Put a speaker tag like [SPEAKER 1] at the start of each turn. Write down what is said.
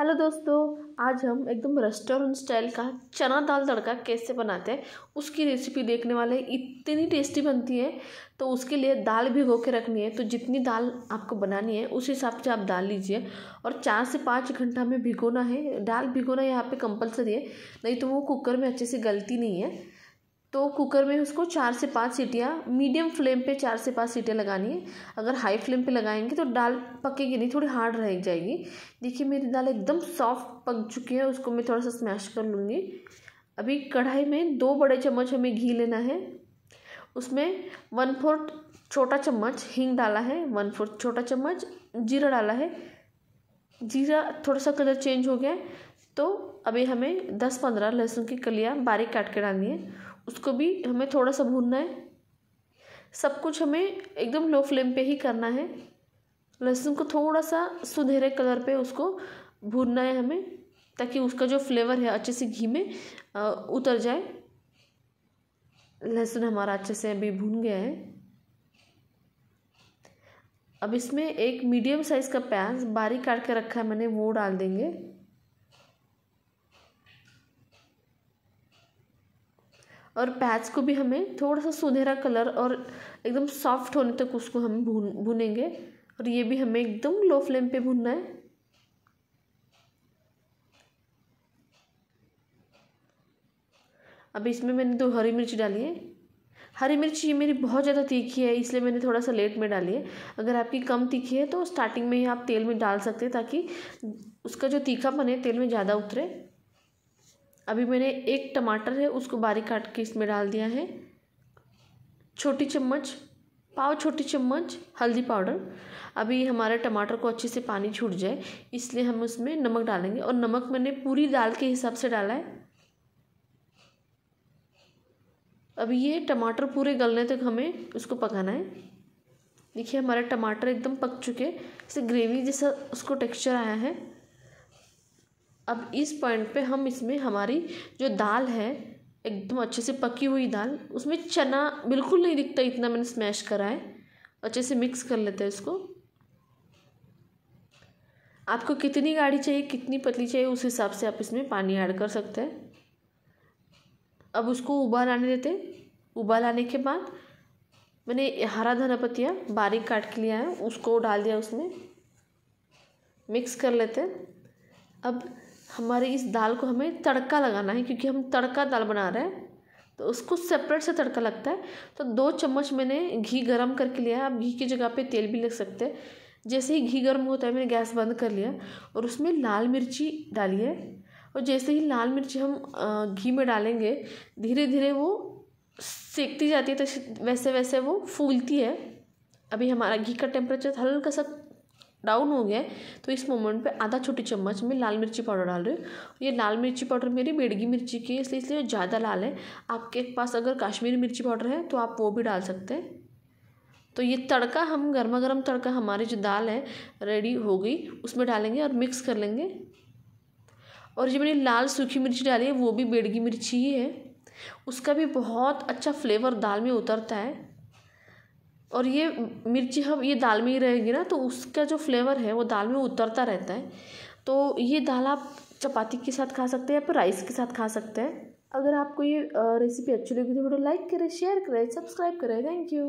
[SPEAKER 1] hello दोस्तों आज हम एकदम रेस्टोरेंट स्टाइल का चना दाल तड़का कैसे बनाते हैं उसकी रेसिपी देखने वाले इतनी टेस्टी बनती है तो उसके लिए दाल भिगो के रखनी है तो जितनी दाल आपको बनानी है उस हिसाब से आप दाल लीजिए और चार से पाँच घंटा में भिगोना है दाल भिगोना यहाँ पे कंपलसरी है नहीं तो वो कुकर में अच्छे से गलती नहीं है तो कुकर में उसको चार से पाँच सीटियाँ मीडियम फ्लेम पे चार से पाँच सीटियाँ लगानी है अगर हाई फ्लेम पे लगाएंगे तो दाल पकेगी नहीं थोड़ी हार्ड रह जाएगी देखिए मेरी दाल एकदम सॉफ्ट पक चुकी है उसको मैं थोड़ा सा स्मैश कर लूँगी अभी कढ़ाई में दो बड़े चम्मच हमें घी लेना है उसमें वन फोर्थ छोटा चम्मच हींग डाला है वन फोर्थ छोटा चम्मच जीरा डाला है जीरा थोड़ा सा कलर चेंज हो गया तो अभी हमें दस पंद्रह लहसुन की कलियाँ बारीक काट के डालनी है उसको भी हमें थोड़ा सा भूनना है सब कुछ हमें एकदम लो फ्लेम पे ही करना है लहसुन को थोड़ा सा सुनहरे कलर पे उसको भूनना है हमें ताकि उसका जो फ्लेवर है अच्छे से घी में उतर जाए लहसुन हमारा अच्छे से अभी भून गया है अब इसमें एक मीडियम साइज़ का प्याज बारीक काट के रखा है मैंने वो डाल देंगे और प्याज को भी हमें थोड़ा सा सुनहरा कलर और एकदम सॉफ्ट होने तक उसको हम भून भूनेंगे और ये भी हमें एकदम लो फ्लेम पे भूनना है अब इसमें मैंने दो हरी मिर्च डाली है हरी मिर्च ये मेरी बहुत ज़्यादा तीखी है इसलिए मैंने थोड़ा सा लेट में डाली है अगर आपकी कम तीखी है तो स्टार्टिंग में ही आप तेल में डाल सकते हैं ताकि उसका जो तीखापन है तेल में ज़्यादा उतरे अभी मैंने एक टमाटर है उसको बारीक काट के इसमें डाल दिया है छोटी चम्मच पाव छोटी चम्मच हल्दी पाउडर अभी हमारे टमाटर को अच्छे से पानी छूट जाए इसलिए हम उसमें नमक डालेंगे और नमक मैंने पूरी दाल के हिसाब से डाला है अभी ये टमाटर पूरे गलने तक हमें उसको पकाना है देखिए हमारे टमाटर एकदम पक चुके हैं इसे ग्रेवी जैसा उसको टेक्सचर आया है अब इस पॉइंट पे हम इसमें हमारी जो दाल है एकदम अच्छे से पकी हुई दाल उसमें चना बिल्कुल नहीं दिखता इतना मैंने स्मैश करा है अच्छे से मिक्स कर लेते हैं इसको आपको कितनी गाढ़ी चाहिए कितनी पतली चाहिए उस हिसाब से आप इसमें पानी ऐड कर सकते हैं अब उसको उबाल आने देते उबाल आने के बाद मैंने हरा धना पतिया बारीक काट के लिया है उसको डाल दिया उसमें मिक्स कर लेते हैं अब हमारी इस दाल को हमें तड़का लगाना है क्योंकि हम तड़का दाल बना रहे हैं तो उसको सेपरेट से तड़का लगता है तो दो चम्मच मैंने घी गरम करके लिया है आप घी की जगह पे तेल भी लग सकते हैं जैसे ही घी गर्म होता है मैंने गैस बंद कर लिया और उसमें लाल मिर्ची डाली है और जैसे ही लाल मिर्ची हम घी में डालेंगे धीरे धीरे वो सेकती जाती है तो वैसे वैसे वो फूलती है अभी हमारा घी का टेम्परेचर हल्का सा डाउन हो गया तो इस मोमेंट पे आधा छोटी चम्मच में लाल मिर्ची पाउडर डाल रही हूँ ये लाल मिर्ची पाउडर मेरी बेड़गी मिर्ची की है इसलिए इसलिए ज़्यादा लाल है आपके पास अगर कश्मीरी मिर्ची पाउडर है तो आप वो भी डाल सकते हैं तो ये तड़का हम गर्मा गर्म तड़का हमारी जो दाल है रेडी हो गई उसमें डालेंगे और मिक्स कर लेंगे और जो मैंने लाल सूखी मिर्ची डाली है वो भी बेड़गी मिर्ची ही है उसका भी बहुत अच्छा फ्लेवर दाल में उतरता है और ये मिर्ची हम ये दाल में ही रहेगी ना तो उसका जो फ्लेवर है वो दाल में उतरता रहता है तो ये दाल आप चपाती के साथ खा सकते हैं या फिर राइस के साथ खा सकते हैं अगर आपको ये रेसिपी अच्छी लगी तो वीडियो लाइक करें शेयर करें सब्सक्राइब करें थैंक यू